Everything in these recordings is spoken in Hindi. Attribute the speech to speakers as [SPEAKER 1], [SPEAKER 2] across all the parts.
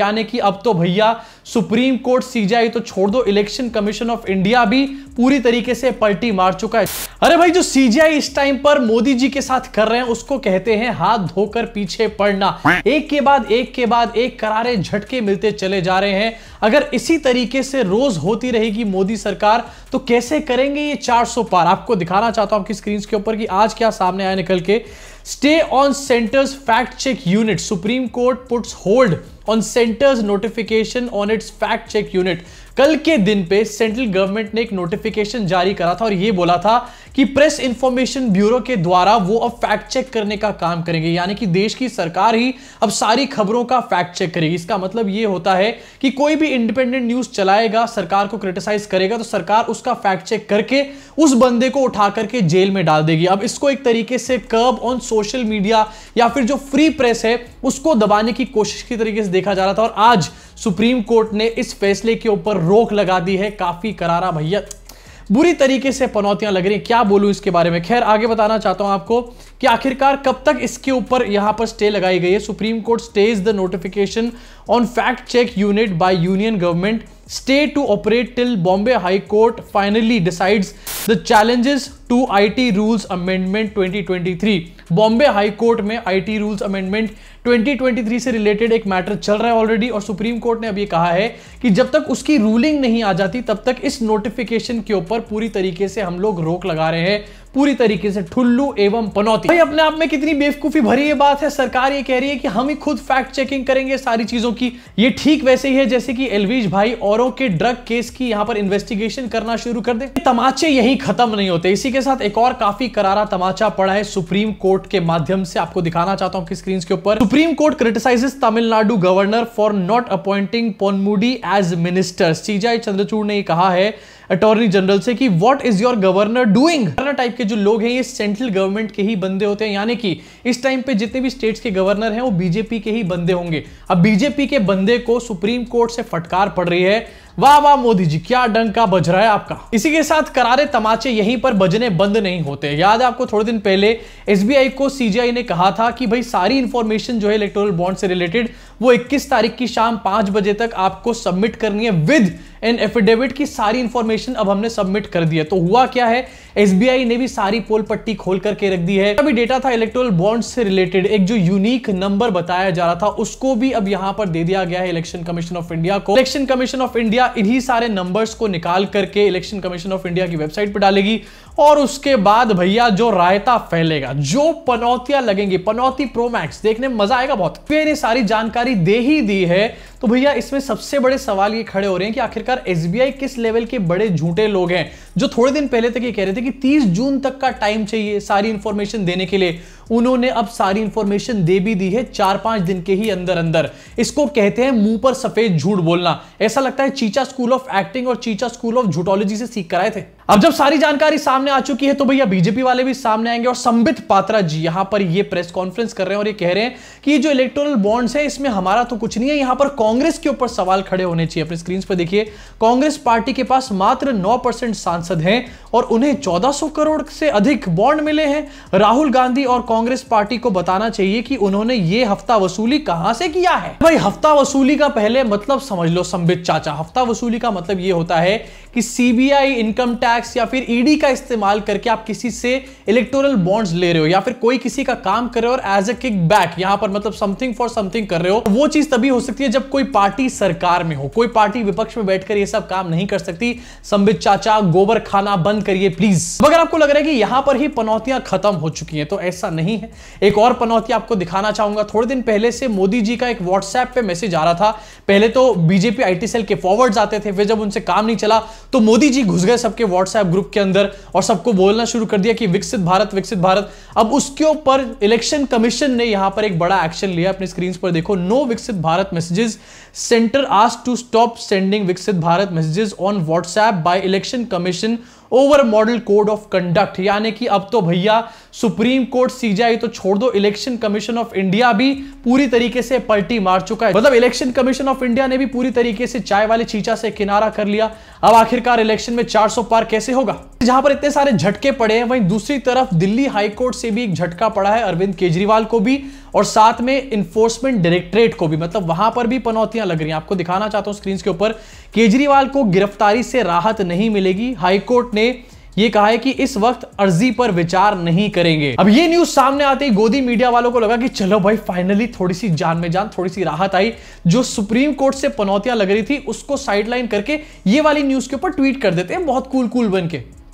[SPEAKER 1] यानी कि अब तो भैया सुप्रीम कोर्ट सीजीआई तो छोड़ दो इलेक्शन कमीशन ऑफ इंडिया भी पूरी तरीके से पलटी मार चुका है अरे भाई जो सीजीआई इस टाइम पर मोदी जी के साथ कर रहे हैं उसको कहते हैं हाथ धोकर पीछे पड़ना एक के बाद एक के बाद एक करारे झटके मिलते चले जा रहे हैं अगर इसी तरीके से रोज होती रहेगी मोदी सरकार तो कैसे करेंगे ये 400 पार आपको दिखाना चाहता हूं आपकी स्क्रीन के ऊपर कि आज क्या सामने आया निकल के Stay on center's fact check unit. Supreme Court puts hold on center's notification on its fact check unit. कल के दिन पे सेंट्रल गवर्नमेंट ने एक नोटिफिकेशन जारी करा था और ये बोला था कि प्रेस इंफॉर्मेशन ब्यूरो के द्वारा वो अब फैक्ट चेक करने का काम करेंगे यानी कि देश की सरकार ही अब सारी खबरों का फैक्ट चेक करेगी इसका मतलब ये होता है कि कोई भी इंडिपेंडेंट न्यूज चलाएगा सरकार को क्रिटिसाइज करेगा तो सरकार उसका फैक्ट चेक करके उस बंदे को उठा करके जेल में डाल देगी अब इसको एक तरीके से कर्ब ऑन सोशल मीडिया या फिर जो फ्री प्रेस है उसको दबाने की कोशिश की तरीके से देखा जा रहा था और आज सुप्रीम कोर्ट ने इस फैसले के ऊपर रोक लगा दी है काफी करारा भैया बुरी तरीके से पनौतियां लग रही हैं क्या बोलूं इसके बारे में खैर आगे बताना चाहता हूं आपको कि आखिरकार कब तक इसके ऊपर यहां पर स्टे लगाई गई है Supreme Court stays the notification on fact check unit by union government stay to operate till Bombay High Court finally decides the challenges to IT rules amendment 2023 Bombay High Court में आईटी रूल्स अमेंडमेंट 2023 से रिलेटेड एक मैटर चल रहा है ऑलरेडी और सुप्रीम कोर्ट ने अभी कहा है कि जब तक उसकी रूलिंग नहीं आ जाती तब तक इस नोटिफिकेशन के ऊपर पूरी तरीके से हम लोग रोक लगा रहे हैं पूरी तरीके से ठुल्लू एवं पनौती भाई अपने आप में कितनी बेवकूफी भरी ये बात है सरकार ये कह रही है कि हम ही खुद फैक्ट चेकिंग करेंगे सारी चीजों की ये ठीक वैसे ही है जैसे कि एलवीज भाई औरों के ड्रग केस की यहाँ पर इन्वेस्टिगेशन करना शुरू कर दे तमाचे यही खत्म नहीं होते इसी के साथ एक और काफी करारा तमाचा पड़ा है सुप्रीम कोर्ट के माध्यम से आपको दिखाना चाहता हूँ स्क्रीन के ऊपर Supreme Court criticises Tamil Nadu governor for not appointing Ponmudi as minister CJI Chandrachud ने कहा है अटॉर्नी जनरल से कि what is your governor doing governor type के जो लोग हैं ये सेंट्रल गवर्नमेंट के ही बंदे होते हैं यानी कि इस टाइम पे जितने भी स्टेट्स के गवर्नर हैं वो बीजेपी के ही बंदे होंगे अब बीजेपी के बंदे को सुप्रीम कोर्ट से फटकार पड़ रही है वाह वाह मोदी जी क्या डंका बज रहा है आपका इसी के साथ करारे तमाचे यहीं पर बजने बंद नहीं होते याद है आपको थोड़े दिन पहले एसबीआई को सीजीआई ने कहा था कि भाई सारी इंफॉर्मेशन जो है इलेक्टोरल बॉन्ड से रिलेटेड वो 21 तारीख की शाम पांच बजे तक आपको सबमिट करनी है विद एन एफिडेविट की सारी इंफॉर्मेशन अब हमने सबमिट कर दी है तो हुआ क्या है एसबीआई ने भी सारी पोल पट्टी खोल करके रख दी है अभी डेटा था इलेक्ट्रोल बॉन्ड से रिलेटेड एक जो यूनिक नंबर बताया जा रहा था उसको भी अब यहाँ पर दे दिया गया है इलेक्शन कमीशन ऑफ इंडिया को इलेक्शन कमीशन ऑफ इंडिया इन्हीं सारे नंबर्स को निकाल करके इलेक्शन कमीशन ऑफ इंडिया की वेबसाइट पर डालेगी और उसके बाद भैया जो रायता फैलेगा जो पनौतियां लगेंगी पनौती प्रोमैक्स देखने में मजा आएगा बहुत फिर ये सारी जानकारी दे ही दी है तो भैया इसमें सबसे बड़े सवाल ये खड़े हो रहे हैं कि आखिरकार एस किस लेवल के बड़े झूठे लोग हैं जो थोड़े दिन पहले तक ये कह रहे थे कि 30 जून तक का टाइम चाहिए सारी इंफॉर्मेशन देने के लिए उन्होंने अब सारी इंफॉर्मेशन दे भी दी है चार पांच दिन के ही अंदर अंदर इसको कहते हैं मुंह पर सफेद झूठ बोलना ऐसा लगता है चीचा स्कूल ऑफ एक्टिंग और चीचा स्कूल ऑफ झूटोलॉजी से सीख कराए थे अब जब सारी जानकारी सामने आ चुकी है तो भैया बीजेपी वाले भी सामने आएंगे और संबित पात्रा जी यहां पर ये प्रेस कॉन्फ्रेंस कर रहे हैं और ये कह रहे हैं कि जो इलेक्टोरल बॉन्ड्स है इसमें हमारा तो कुछ नहीं है यहां पर कांग्रेस के ऊपर सवाल खड़े होने चाहिए अपने स्क्रीन पर देखिए कांग्रेस पार्टी के पास मात्र नौ सांसद हैं और उन्हें चौदह करोड़ से अधिक बॉन्ड मिले हैं राहुल गांधी और कांग्रेस पार्टी को बताना चाहिए कि उन्होंने ये हफ्ता वसूली कहां से किया है भाई हफ्ता वसूली का पहले मतलब समझ लो संबित चाचा हफ्ता वसूली का मतलब ये होता है कि सीबीआई इनकम टैक्स टैक्स या फिर ईडी e का इस्तेमाल करके आप किसी से इलेक्टोरल बॉन्ड्स ले रहे हो या फिर कोई किसी का काम कर रहे हो और एज ए किक बैक यहां पर मतलब समथिंग फॉर समथिंग कर रहे हो वो चीज तभी हो सकती है जब कोई पार्टी सरकार में हो कोई पार्टी विपक्ष में बैठकर ये सब काम नहीं कर सकती संबित चाचा गोबर खाना बंद करिए प्लीज मगर आपको लग रहा है कि यहां पर ही पनौतियां खत्म हो चुकी हैं तो ऐसा नहीं है एक और पनौती आपको दिखाना चाहूंगा थोड़े दिन पहले से मोदी जी का एक व्हाट्सएप पे मैसेज आ रहा था पहले तो बीजेपी आईटी सेल के फॉरवर्ड आते थे फिर जब उनसे काम नहीं चला तो मोदी जी घुस गए सबके व्हाट्सएप व्हाट्सएप ग्रुप के अंदर और सबको बोलना शुरू कर दिया कि विकसित भारत विकसित भारत अब उसके ऊपर इलेक्शन कमीशन ने यहां पर एक बड़ा एक्शन लिया अपने स्क्रीन पर देखो no Viksit Bharat messages centre आज to stop sending Viksit Bharat messages on WhatsApp by Election Commission over model code of conduct यानी कि अब तो भैया सुप्रीम कोर्ट सीजीआई तो छोड़ दो इलेक्शन कमीशन ऑफ इंडिया भी पूरी तरीके से पलटी मार चुका है मतलब इलेक्शन कमीशन ऑफ इंडिया ने भी पूरी तरीके से चाय वाले चीचा से किनारा कर लिया अब आखिरकार इलेक्शन में 400 पार कैसे होगा जहां पर इतने सारे झटके पड़े हैं वहीं दूसरी तरफ दिल्ली हाईकोर्ट से भी एक झटका पड़ा है अरविंद केजरीवाल को भी और साथ में इन्फोर्समेंट डायरेक्टरेट को भी मतलब वहां पर भी पनौतियां लग रही हैं आपको दिखाना चाहता हूं स्क्रीन के ऊपर केजरीवाल को गिरफ्तारी से राहत नहीं मिलेगी हाईकोर्ट ने ये कहा है कि इस वक्त अर्जी पर विचार नहीं करेंगे अब ये न्यूज सामने आते ही गोदी मीडिया वालों को लगा कि चलो भाई फाइनली थोड़ी सी जान में जान थोड़ी सी राहत आई जो सुप्रीम कोर्ट से पनौतियां लग रही थी उसको साइडलाइन करके ये वाली न्यूज के ऊपर ट्वीट कर देते हैं बहुत कूल कूल बन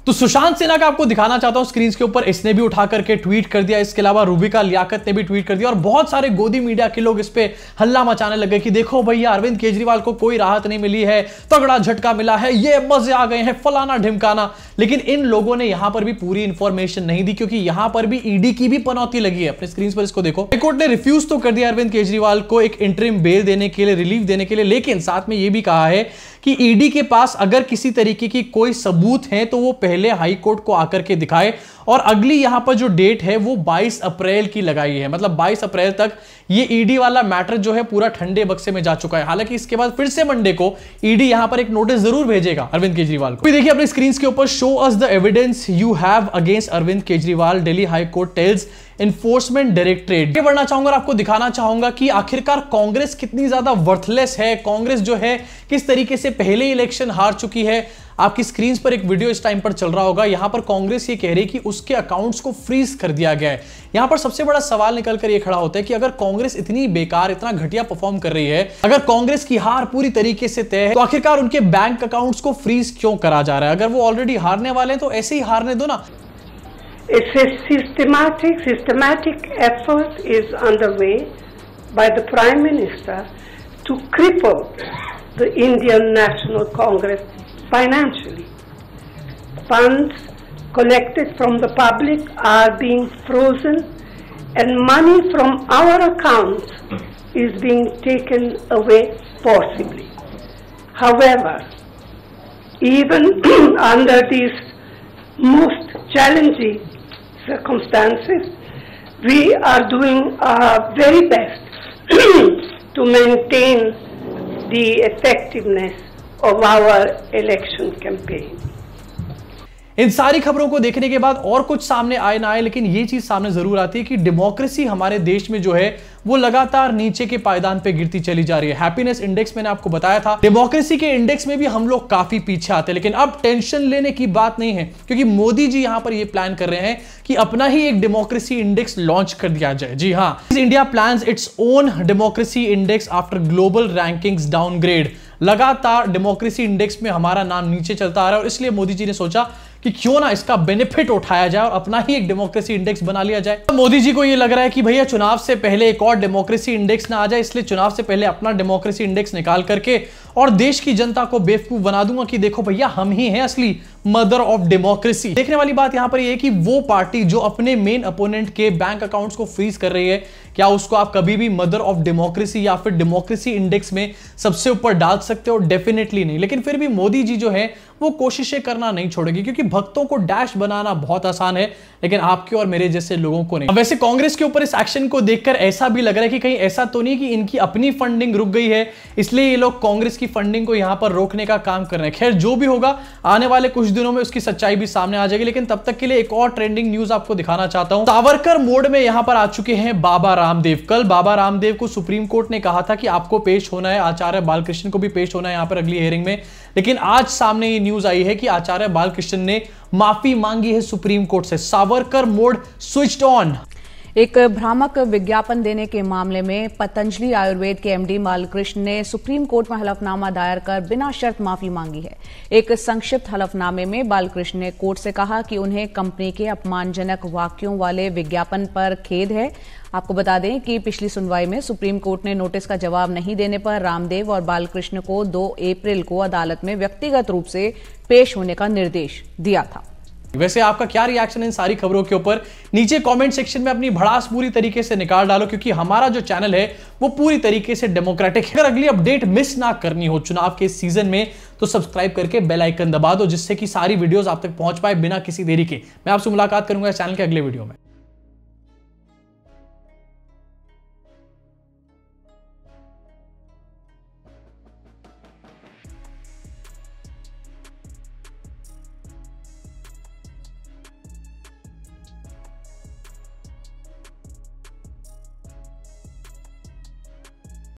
[SPEAKER 1] तो सुशांत सिन्हा का आपको दिखाना चाहता हूं स्क्रीन के ऊपर इसने भी उठा करके ट्वीट कर दिया इसके अलावा रूबिका लियाकत ने भी ट्वीट कर दिया और बहुत सारे गोदी मीडिया के लोग इस पर हल्ला मचाने लगे कि देखो भैया अरविंद केजरीवाल को कोई राहत नहीं मिली है तगड़ा झटका मिला है ये मजे आ गए हैं फलाना ढिमकाना लेकिन इन लोगों ने यहां पर भी पूरी इंफॉर्मेशन नहीं दी क्योंकि यहां पर भी ईडी e की भी पनौती लगी है अपने स्क्रीन पर इसको देखो हाईकोर्ट ने रिफ्यूज तो कर दिया अरविंद केजरीवाल को एक इंटरिम बेल देने के लिए रिलीफ देने के लिए लेकिन साथ में यह भी कहा है कि ईडी e के पास अगर किसी तरीके की कोई सबूत है तो वो पहले हाई कोर्ट को आकर के दिखाए और अगली यहां पर जो डेट है वो 22 अप्रैल की लगाई है मतलब 22 अप्रैल तक ये ईडी e वाला मैटर जो है पूरा ठंडे बक्से में जा चुका है हालांकि इसके बाद फिर से मंडे को ईडी e यहां पर एक नोटिस जरूर भेजेगा अरविंद केजरीवाल को देखिए अपने स्क्रीन के ऊपर show us the evidence you have against Arvind Kejriwal Delhi High Court tells Enforcement Directorate ये बढ़ना चाहूंगा आपको दिखाना चाहूंगा कि आखिरकार कांग्रेस कितनी ज्यादा वर्थलेस है कांग्रेस जो है किस तरीके से पहले इलेक्शन हार चुकी है आपकी स्क्रीन पर एक वीडियो इस टाइम पर चल रहा होगा यहां पर कांग्रेस ये कह रही है कि उसके अकाउंट्स को फ्रीज कर दिया गया है यहां पर सबसे बड़ा सवाल निकल कर ये खड़ा होता है कि अगर कांग्रेस इतनी बेकार इतना घटिया परफॉर्म कर रही है अगर कांग्रेस की हार पूरी तरीके से तय है तो आखिरकार उनके बैंक अकाउंट्स को फ्रीज क्यों करा जा रहा है अगर वो ऑलरेडी हारने वाले हैं तो ऐसे ही हारने दो ना It says systematic, systematic effort is underway by the Prime Minister to cripple the Indian National Congress financially. Funds collected from the public are being frozen and money from our accounts is being taken away forcibly. However, even under these most challenging circumstances, we are doing our very best to maintain the effectiveness of our election campaign. इन सारी खबरों को देखने के बाद और कुछ सामने आए ना आए लेकिन ये चीज सामने जरूर आती है कि डेमोक्रेसी हमारे देश में जो है वो लगातार नीचे के पायदान पे गिरती चली जा रही है हैप्पीनेस इंडेक्स मैंने आपको बताया था डेमोक्रेसी के इंडेक्स में भी हम लोग काफी पीछे आते हैं लेकिन अब टेंशन लेने की बात नहीं है क्योंकि मोदी जी यहां पर ये प्लान कर रहे हैं कि अपना ही एक डेमोक्रेसी इंडेक्स लॉन्च कर दिया जाए जी हाँ India plan its own democracy index after global ranking downgrade लगातार डेमोक्रेसी इंडेक्स में हमारा नाम नीचे चलता आ रहा है और इसलिए मोदी जी ने सोचा कि क्यों ना इसका बेनिफिट उठाया जाए और अपना ही एक डेमोक्रेसी इंडेक्स बना लिया जाए तो मोदी जी को ये लग रहा है कि भैया चुनाव से पहले एक और डेमोक्रेसी इंडेक्स ना आ जाए इसलिए चुनाव से पहले अपना डेमोक्रेसी इंडेक्स निकाल करके और देश की जनता को बेवकूफ बना दूंगा कि देखो भैया हम ही हैं असली मदर ऑफ डेमोक्रेसी देखने वाली बात यहां पर यह कि वो पार्टी जो अपने मेन अपोनेंट के बैंक अकाउंट्स को फ्रीज कर रही है क्या उसको आप कभी भी मदर ऑफ डेमोक्रेसी या फिर डेमोक्रेसी इंडेक्स में सबसे ऊपर डाल सकते हो डेफिनेटली नहीं लेकिन फिर भी मोदी जी जो है वो कोशिशें करना नहीं छोड़ेगी क्योंकि भक्तों को डैश बनाना बहुत आसान है लेकिन आपके और मेरे जैसे लोगों को नहीं वैसे कांग्रेस के ऊपर इस एक्शन को देखकर ऐसा भी लग रहा है कि कहीं ऐसा तो नहीं कि इनकी अपनी फंडिंग रुक गई है इसलिए ये लोग कांग्रेस की फंडिंग को यहां पर रोकने का काम कर रहे हैं खैर जो भी होगा आने वाले कुछ दिनों में उसकी सच्चाई भी सामने आ जाएगी लेकिन तब तक के लिए एक और ट्रेंडिंग न्यूज आपको दिखाना चाहता हूं सावरकर मोड में यहां पर आ चुके हैं बाबा रामदेव कल बाबा रामदेव को सुप्रीम कोर्ट ने कहा था कि आपको पेश होना है आचार्य बालकृष्ण को भी पेश होना है यहां पर अगली हेयरिंग में लेकिन आज सामने ये न्यूज आई है कि आचार्य बालकृष्ण ने माफी मांगी है सुप्रीम कोर्ट से सावरकर मोड स्विच ऑन एक भ्रामक विज्ञापन देने के मामले में पतंजलि आयुर्वेद के एमडी मालकृष्ण ने सुप्रीम कोर्ट में हलफनामा दायर कर बिना शर्त माफी मांगी है एक संक्षिप्त हलफनामे में बालकृष्ण ने कोर्ट से कहा कि उन्हें कंपनी के अपमानजनक वाक्यों वाले विज्ञापन पर खेद है आपको बता दें कि पिछली सुनवाई में सुप्रीम कोर्ट ने नोटिस का जवाब नहीं देने पर रामदेव और बालकृष्ण को 2 अप्रैल को अदालत में व्यक्तिगत रूप से पेश होने का निर्देश दिया था वैसे आपका क्या रिएक्शन है इन सारी खबरों के ऊपर नीचे कमेंट सेक्शन में अपनी भड़ास पूरी तरीके से निकाल डालो क्योंकि हमारा जो चैनल है वो पूरी तरीके से डेमोक्रेटिक है अगर अगली अपडेट मिस ना करनी हो चुनाव के सीजन में तो सब्सक्राइब करके बेल आइकन दबा दो जिससे कि सारी वीडियोस आप तक पहुंच पाए बिना किसी देरी के मैं आपसे मुलाकात करूंगा इस चैनल के अगले वीडियो में